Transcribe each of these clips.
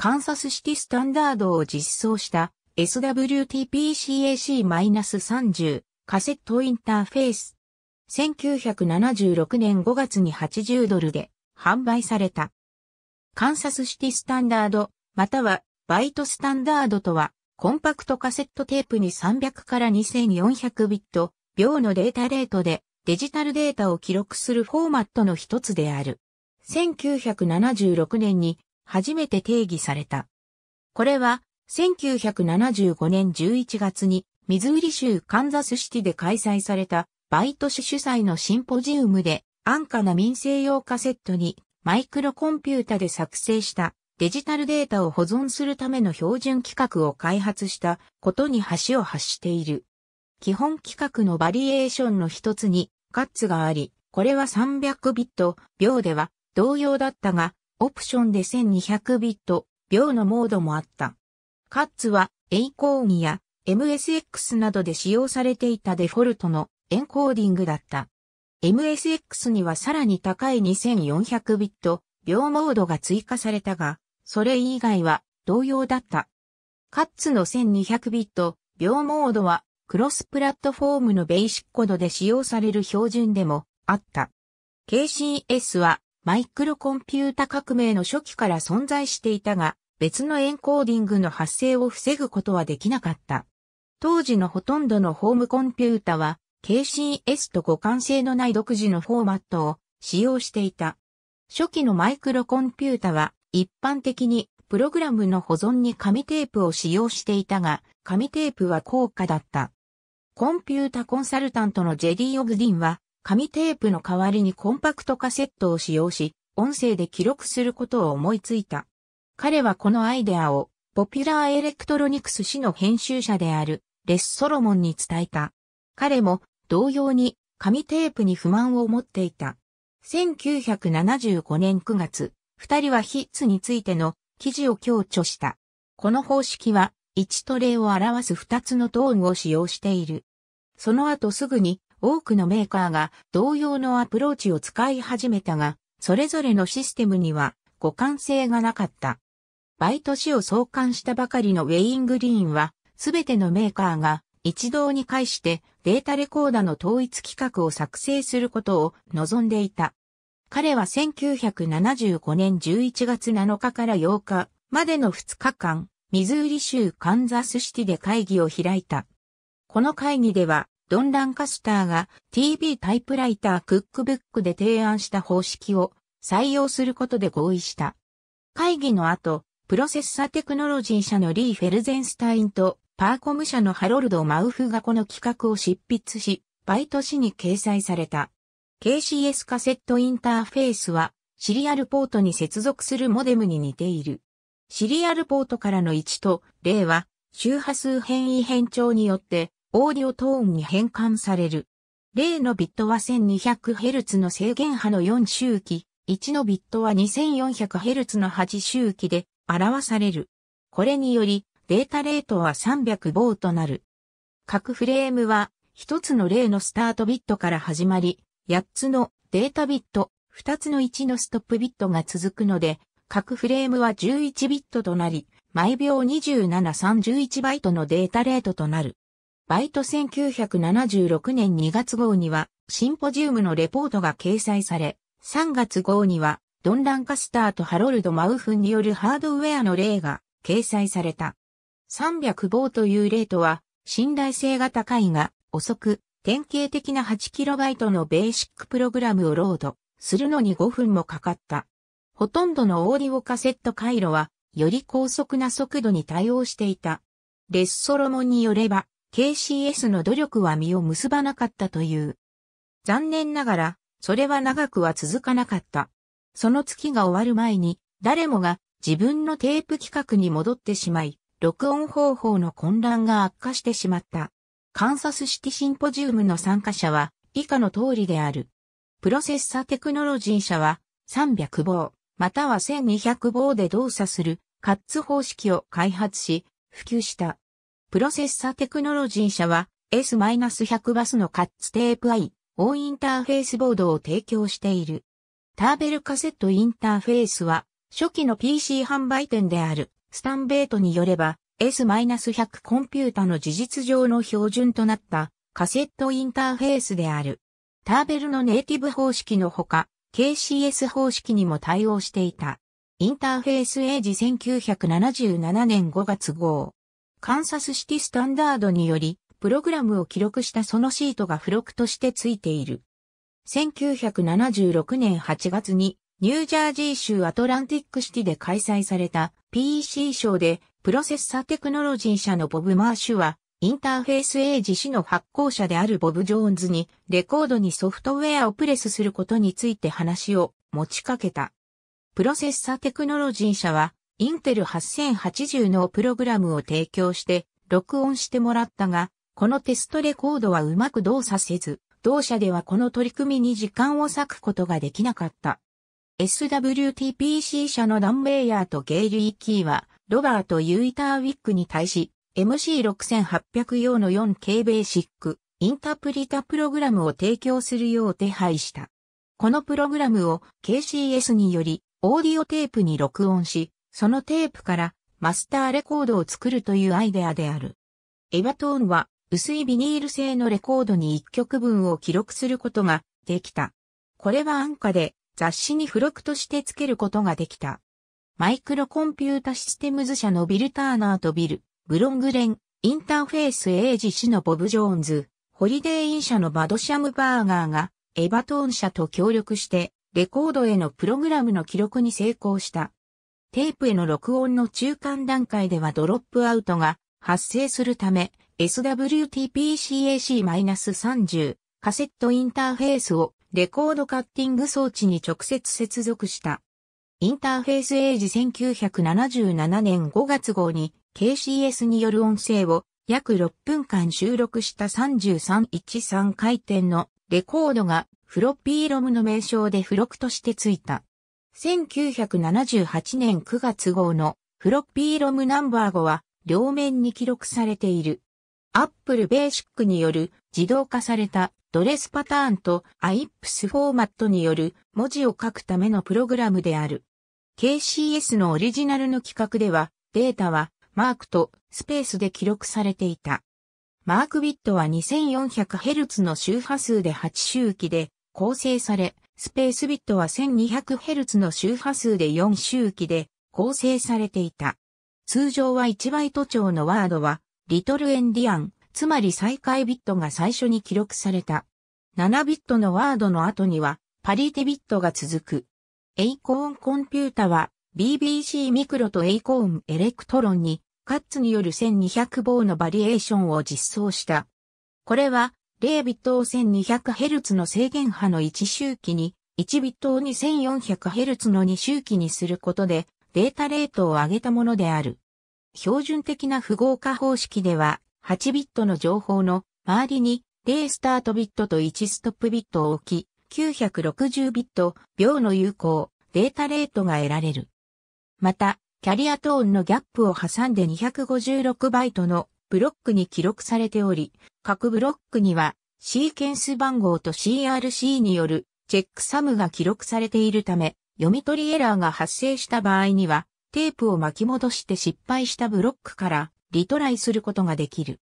カンサスシティスタンダードを実装した SWTPCAC-30 カセットインターフェース。1976年5月に80ドルで販売された。カンサスシティスタンダード、またはバイトスタンダードとは、コンパクトカセットテープに300から2400ビット秒のデータレートでデジタルデータを記録するフォーマットの一つである。1976年に初めて定義された。これは、1975年11月に、ミズーリ州カンザスシティで開催された、バイトシ主催のシンポジウムで、安価な民生用カセットに、マイクロコンピュータで作成したデジタルデータを保存するための標準規格を開発したことに橋を発している。基本規格のバリエーションの一つにガッツがあり、これは300ビット秒では同様だったが、オプションで1200ビット、秒のモードもあった。カッツは、エイコーンや MSX などで使用されていたデフォルトのエンコーディングだった。MSX にはさらに高い2400ビット、秒モードが追加されたが、それ以外は同様だった。カッツの1200ビット、秒モードはクロスプラットフォームのベーシックコードで使用される標準でもあった。KCS はマイクロコンピュータ革命の初期から存在していたが、別のエンコーディングの発生を防ぐことはできなかった。当時のほとんどのホームコンピュータは、KCS と互換性のない独自のフォーマットを使用していた。初期のマイクロコンピュータは、一般的にプログラムの保存に紙テープを使用していたが、紙テープは高価だった。コンピュータコンサルタントのジェリー・オグディンは、紙テープの代わりにコンパクトカセットを使用し、音声で記録することを思いついた。彼はこのアイデアを、ポピュラーエレクトロニクス誌の編集者である、レス・ソロモンに伝えた。彼も、同様に、紙テープに不満を持っていた。1975年9月、二人はヒッツについての記事を強調した。この方式は、1と0を表す2つのトーンを使用している。その後すぐに多くのメーカーが同様のアプローチを使い始めたが、それぞれのシステムには互換性がなかった。バイト市を創刊したばかりのウェイングリーンは、すべてのメーカーが一堂に会してデータレコーダの統一規格を作成することを望んでいた。彼は1975年11月7日から8日までの2日間、ミズーリ州カンザスシティで会議を開いた。この会議ではドン・ランカスターが TV タイプライタークックブックで提案した方式を採用することで合意した。会議の後、プロセッサテクノロジー社のリー・フェルゼンスタインとパーコム社のハロルド・マウフがこの企画を執筆し、バイト誌に掲載された。KCS カセットインターフェースはシリアルポートに接続するモデムに似ている。シリアルポートからの位置と例は周波数変異変調によってオーディオトーンに変換される。例のビットは 1200Hz の制限波の4周期、1のビットは 2400Hz の8周期で表される。これにより、データレートは300棒となる。各フレームは、1つの例のスタートビットから始まり、8つのデータビット、2つの1のストップビットが続くので、各フレームは11ビットとなり、毎秒27、31バイトのデータレートとなる。バイト1976年2月号には、シンポジウムのレポートが掲載され、3月号には、ドン・ランカスターとハロルド・マウフンによるハードウェアの例が掲載された。300棒という例とは、信頼性が高いが、遅く、典型的な 8KB のベーシックプログラムをロードするのに5分もかかった。ほとんどのオーディオカセット回路は、より高速な速度に対応していた。レッソロモンによれば、KCS の努力は実を結ばなかったという。残念ながら、それは長くは続かなかった。その月が終わる前に、誰もが自分のテープ企画に戻ってしまい、録音方法の混乱が悪化してしまった。カンサスシティシンポジウムの参加者は以下の通りである。プロセッサテクノロジー社は300棒、または1200棒で動作するカッツ方式を開発し、普及した。プロセッサテクノロジー社は S-100 バスのカッツテープ I、O インターフェースボードを提供している。ターベルカセットインターフェースは初期の PC 販売店であるスタンベートによれば S-100 コンピュータの事実上の標準となったカセットインターフェースである。ターベルのネイティブ方式のほか KCS 方式にも対応していた。インターフェースエイジ1977年5月号。カンサスシティスタンダードにより、プログラムを記録したそのシートが付録として付いている。1976年8月に、ニュージャージー州アトランティックシティで開催された PEC 賞で、プロセッサーテクノロジー社のボブ・マーシュは、インターフェースエージ氏の発行者であるボブ・ジョーンズに、レコードにソフトウェアをプレスすることについて話を持ちかけた。プロセッサーテクノロジー社は、インテル8080のプログラムを提供して録音してもらったが、このテストレコードはうまく動作せず、同社ではこの取り組みに時間を割くことができなかった。SWTPC 社のダンベイヤーとゲイル・イキーは、ロバート・ユイターウィックに対し、MC6800 用の 4K ベーシック、インタプリタプログラムを提供するよう手配した。このプログラムを KCS により、オーディオテープに録音し、そのテープからマスターレコードを作るというアイデアである。エヴァトーンは薄いビニール製のレコードに1曲分を記録することができた。これは安価で雑誌に付録として付けることができた。マイクロコンピュータシステムズ社のビル・ターナーとビル、ブロングレン、インターフェース・エイジ氏のボブ・ジョーンズ、ホリデー・イン社のバドシャム・バーガーがエヴァトーン社と協力してレコードへのプログラムの記録に成功した。テープへの録音の中間段階ではドロップアウトが発生するため、SWTPCAC-30 カセットインターフェースをレコードカッティング装置に直接接続した。インターフェースエイジ1977年5月号に KCS による音声を約6分間収録した3313回転のレコードがフロッピーロムの名称で付録としてついた。1978年9月号のフロッピーロムナンバー5は両面に記録されている。アップルベーシックによる自動化されたドレスパターンと IPS フォーマットによる文字を書くためのプログラムである。KCS のオリジナルの企画ではデータはマークとスペースで記録されていた。マークビットは 2400Hz の周波数で8周期で構成され、スペースビットは 1200Hz の周波数で4周期で構成されていた。通常は1バイト長のワードは、リトルエンディアン、つまり再開ビットが最初に記録された。7ビットのワードの後には、パリテビットが続く。エイコーンコンピュータは、BBC ミクロとエイコーンエレクトロンに、カッツによる1200棒のバリエーションを実装した。これは、0ビットを 1200Hz の制限波の1周期に、1ビットを 2400Hz の2周期にすることで、データレートを上げたものである。標準的な符号化方式では、8ビットの情報の周りに0スタートビットと1ストップビットを置き、960ビット秒の有効データレートが得られる。また、キャリアトーンのギャップを挟んで256バイトのブロックに記録されており、各ブロックにはシーケンス番号と CRC によるチェックサムが記録されているため、読み取りエラーが発生した場合には、テープを巻き戻して失敗したブロックからリトライすることができる。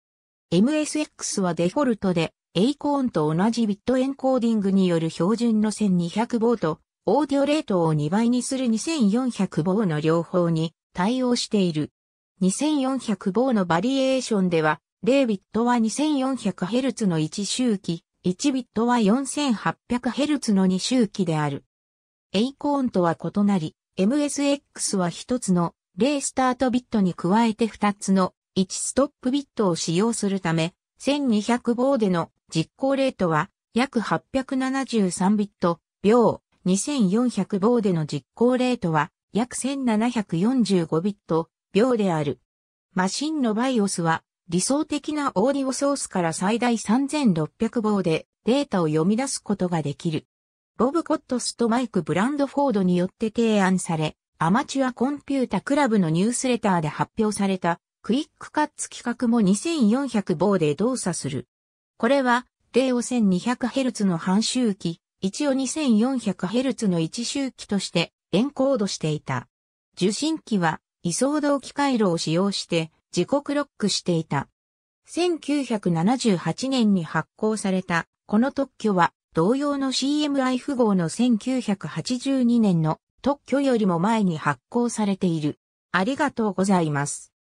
MSX はデフォルトで A コーンと同じビットエンコーディングによる標準の1200棒とオーディオレートを2倍にする2400棒の両方に対応している。2400棒のバリエーションでは、0ビットは 2400Hz の1周期、1ビットは 4800Hz の2周期である。エイコーンとは異なり、MSX は1つの0スタートビットに加えて2つの1ストップビットを使用するため、1200棒での実行レートは約873ビット秒、2400棒での実行レートは約1745ビット秒である。マシンのバイオスは理想的なオーディオソースから最大3600棒でデータを読み出すことができる。ボブ・コットスとマイク・ブランドフォードによって提案され、アマチュアコンピュータクラブのニュースレターで発表されたクイックカッツ規格も2400棒で動作する。これは例を 1200Hz の半周期、1を 2400Hz の1周期としてエンコードしていた。受信機は位相動機回路を使用して自己クロックしていた。1978年に発行されたこの特許は同様の CMI 符号の1982年の特許よりも前に発行されている。ありがとうございます。